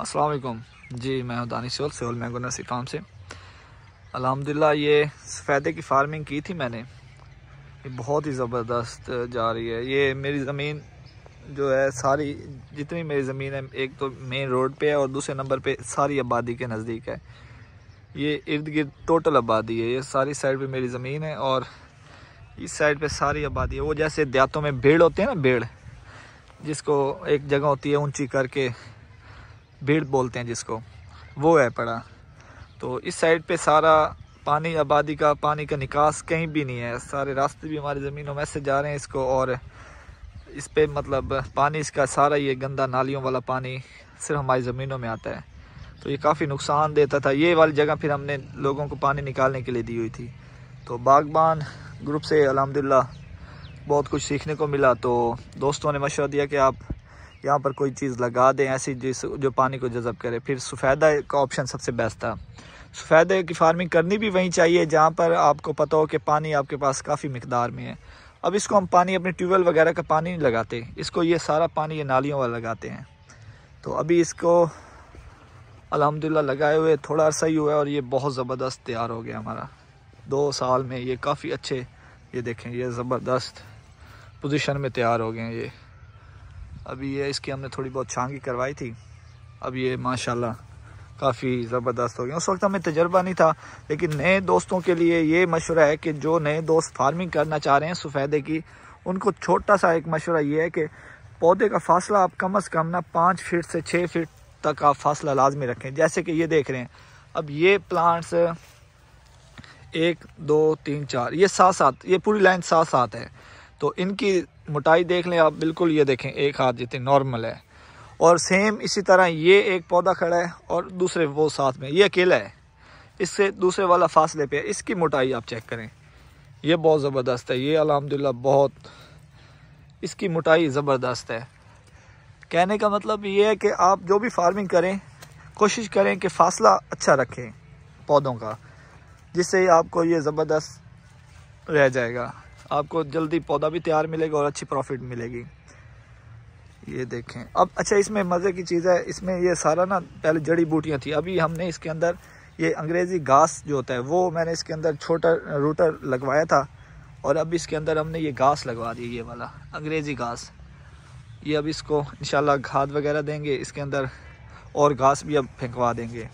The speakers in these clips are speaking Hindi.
अस्सलाम वालेकुम जी मैं हूँ दानिश सोल सोल मैंगो नर्सरी फार्म से अलहमदिल्ला ये सफ़ेदे की फार्मिंग की थी मैंने ये बहुत ही ज़बरदस्त जा रही है ये मेरी ज़मीन जो है सारी जितनी मेरी ज़मीन है एक तो मेन रोड पे है और दूसरे नंबर पे सारी आबादी के नज़दीक है ये इर्द गिर्द टोटल आबादी है ये सारी साइड पर मेरी ज़मीन है और इस साइड पर सारी आबादी है वो जैसे देहातों में भीड़ होते हैं ना भीड़ जिसको एक जगह होती है ऊँची करके भीड़ बोलते हैं जिसको वो है पड़ा तो इस साइड पे सारा पानी आबादी का पानी का निकास कहीं भी नहीं है सारे रास्ते भी हमारी ज़मीनों में से जा रहे हैं इसको और इस पर मतलब पानी इसका सारा ये गंदा नालियों वाला पानी सिर्फ हमारी ज़मीनों में आता है तो ये काफ़ी नुकसान देता था ये वाली जगह फिर हमने लोगों को पानी निकालने के लिए दी हुई थी तो बागबान ग्रुप से अलहमदिल्ला बहुत कुछ सीखने को मिला तो दोस्तों ने मशवरा दिया कि आप यहाँ पर कोई चीज़ लगा दें ऐसी जिस जो पानी को जज़ब करे फिर सफ़ेदा का ऑप्शन सबसे बेस्ट था सफ़ेदे की फार्मिंग करनी भी वहीं चाहिए जहाँ पर आपको पता हो कि पानी आपके पास काफ़ी मकदार में है अब इसको हम पानी अपने ट्यूबवेल वगैरह का पानी नहीं लगाते इसको ये सारा पानी ये नालियों वाला लगाते हैं तो अभी इसको अलहमदिल्ला लगाए हुए थोड़ा अरसा ही हुआ है और ये बहुत ज़बरदस्त तैयार हो गया हमारा दो साल में ये काफ़ी अच्छे ये देखें ये ज़बरदस्त पोजीशन में तैयार हो गए हैं ये अभी ये इसकी हमने थोड़ी बहुत छांगी करवाई थी अब ये माशाल्लाह काफ़ी ज़बरदस्त हो गया उस वक्त हमें तजर्बा नहीं था लेकिन नए दोस्तों के लिए ये मशवरा है कि जो नए दोस्त फार्मिंग करना चाह रहे हैं सफ़ेदे की उनको छोटा सा एक मशवरा ये है कि पौधे का फासला आप कम अज़ कम ना पाँच फिट से छः फिट तक आप फासला लाजमी रखें जैसे कि ये देख रहे हैं अब ये प्लांट्स एक दो तीन चार ये सात सात ये पूरी लाइन सात सात है तो इनकी मोटाई देख लें आप बिल्कुल ये देखें एक हाथ जितनी नॉर्मल है और सेम इसी तरह ये एक पौधा खड़ा है और दूसरे वो साथ में ये अकेला है इससे दूसरे वाला फासले पे है इसकी मोटाई आप चेक करें ये बहुत ज़बरदस्त है ये अलहमदिल्ला बहुत इसकी मोटाई ज़बरदस्त है कहने का मतलब ये है कि आप जो भी फार्मिंग करें कोशिश करें कि फासला अच्छा रखें पौधों का जिससे आपको ये ज़बरदस्त रह जाएगा आपको जल्दी पौधा भी तैयार मिलेगा और अच्छी प्रॉफिट मिलेगी ये देखें अब अच्छा इसमें मज़े की चीज़ है इसमें ये सारा ना पहले जड़ी बूटियाँ थी अभी हमने इसके अंदर ये अंग्रेज़ी घास जो होता है वो मैंने इसके अंदर छोटा रूटर लगवाया था और अब इसके अंदर हमने ये घास लगवा दी ये वाला अंग्रेज़ी घास ये अब इसको इंशाल्लाह खाद वगैरह देंगे इसके अंदर और घास भी अब फेंकवा देंगे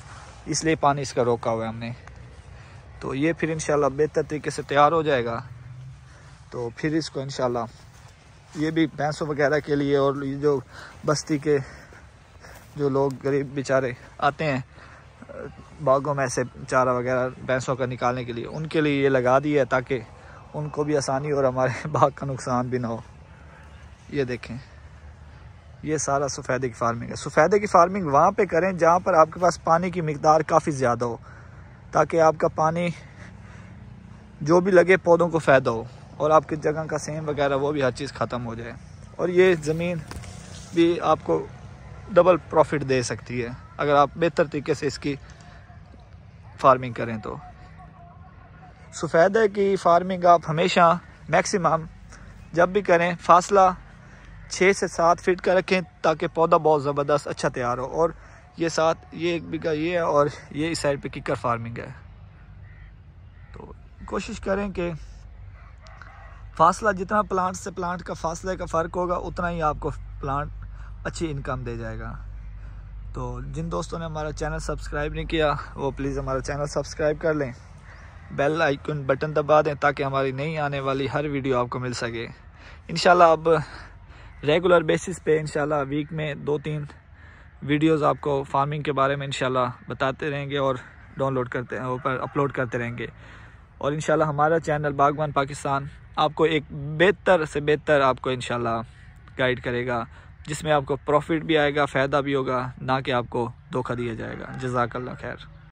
इसलिए पानी इसका रोका हुआ है हमने तो ये फिर इन बेहतर तरीके से तैयार हो जाएगा तो फिर इसको इन ये भी भैंसों वगैरह के लिए और ये जो बस्ती के जो लोग गरीब बेचारे आते हैं बागों में से चारा वगैरह भैंसों का निकालने के लिए उनके लिए ये लगा दिया है ताकि उनको भी आसानी और हमारे बाग का नुकसान भी ना हो ये देखें ये सारा सफ़ेदे की फार्मिंग है सफ़ेदे की फार्मिंग वहाँ पे करें जहाँ पर आपके पास पानी की मकदार काफ़ी ज़्यादा हो ताकि आपका पानी जो भी लगे पौधों को फ़ायदा हो और आपकी जगह का सेम वगैरह वो भी हर चीज़ ख़त्म हो जाए और ये ज़मीन भी आपको डबल प्रॉफिट दे सकती है अगर आप बेहतर तरीके से इसकी फार्मिंग करें तो सफ़ेद है कि फार्मिंग आप हमेशा मैक्सिमम जब भी करें फासला छः से सात फीट का रखें ताकि पौधा बहुत ज़बरदस्त अच्छा तैयार हो और ये साथ ये एक बीघा ये है और ये इस साइड पे किकर फार्मिंग है तो कोशिश करें कि फासला जितना प्लांट से प्लांट का फासले का फ़र्क होगा उतना ही आपको प्लांट अच्छी इनकम दे जाएगा तो जिन दोस्तों ने हमारा चैनल सब्सक्राइब नहीं किया वो प्लीज़ हमारा चैनल सब्सक्राइब कर लें बेल आइकन बटन दबा दें ताकि हमारी नई आने वाली हर वीडियो आपको मिल सके इन अब रेगुलर बेसिस पे इन वीक में दो तीन वीडियोस आपको फार्मिंग के बारे में इन बताते रहेंगे और डाउनलोड करते हैं ऊपर अपलोड करते रहेंगे और इन हमारा चैनल बागवान पाकिस्तान आपको एक बेहतर से बेहतर आपको इन गाइड करेगा जिसमें आपको प्रॉफिट भी आएगा फ़ायदा भी होगा ना कि आपको धोखा दिया जाएगा जजाकल्ला खैर